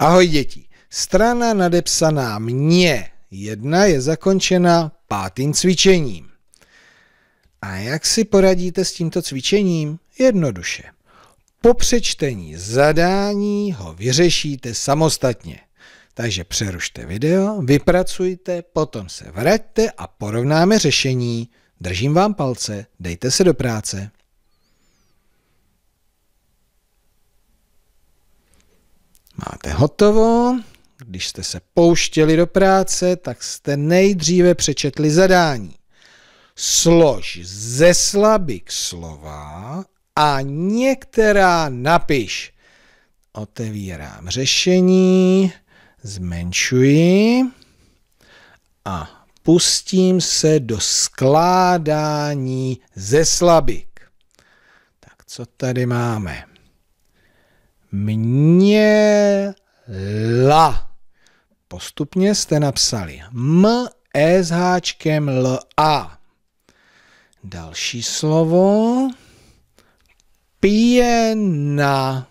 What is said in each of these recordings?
Ahoj děti, strana nadepsaná mě jedna je zakončena pátým cvičením. A jak si poradíte s tímto cvičením? Jednoduše. Po přečtení zadání ho vyřešíte samostatně. Takže přerušte video, vypracujte, potom se vraťte a porovnáme řešení. Držím vám palce, dejte se do práce. máte hotovo, když jste se pouštěli do práce, tak jste nejdříve přečetli zadání. Slož ze slabik slova a některá napiš. Otevírám řešení, zmenšuji a pustím se do skládání ze slabik. Tak co tady máme? Mně la. Postupně jste napsali m e s háčkem l a. Další slovo pěna.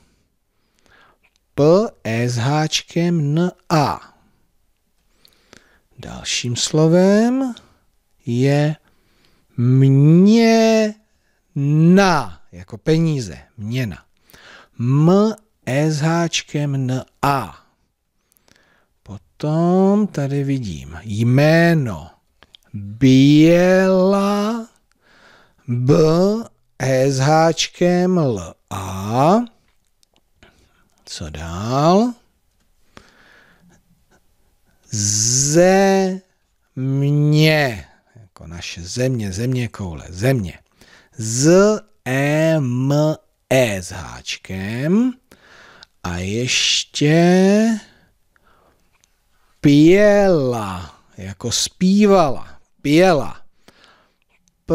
P e s háčkem n a. Dalším slovem je měna, jako peníze, měna. M E s háčkem N A. Potom tady vidím jméno Běla B E s háčkem L A. Co dál? mě. Jako naše země, země koule, země. Z E M E s háčkem a ještě pěla, jako zpívala, pěla. P,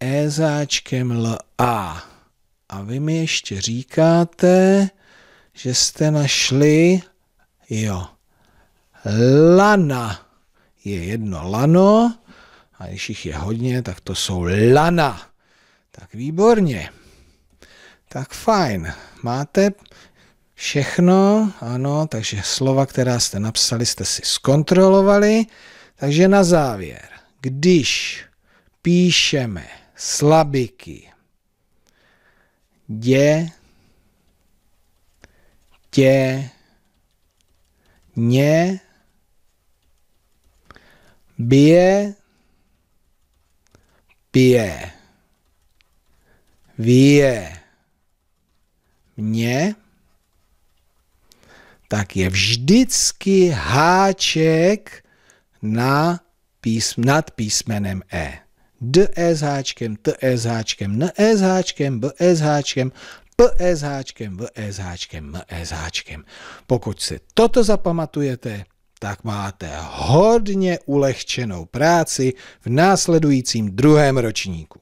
E záčkem L, A. A vy mi ještě říkáte, že jste našli, jo, lana. Je jedno lano, a když jich je hodně, tak to jsou lana. Tak výborně. Tak fajn. Máte všechno, ano, takže slova, která jste napsali, jste si zkontrolovali. Takže na závěr, když píšeme slabiky, dě, tě, ně, bije, pije, vije, mě, tak je vždycky háček na písm, nad písmenem E. D E s háčkem, T E s háčkem, N E s háčkem, B E s háčkem, P E s háčkem, V E s háčkem, M E s háčkem. Pokud si toto zapamatujete, tak máte hodně ulehčenou práci v následujícím druhém ročníku.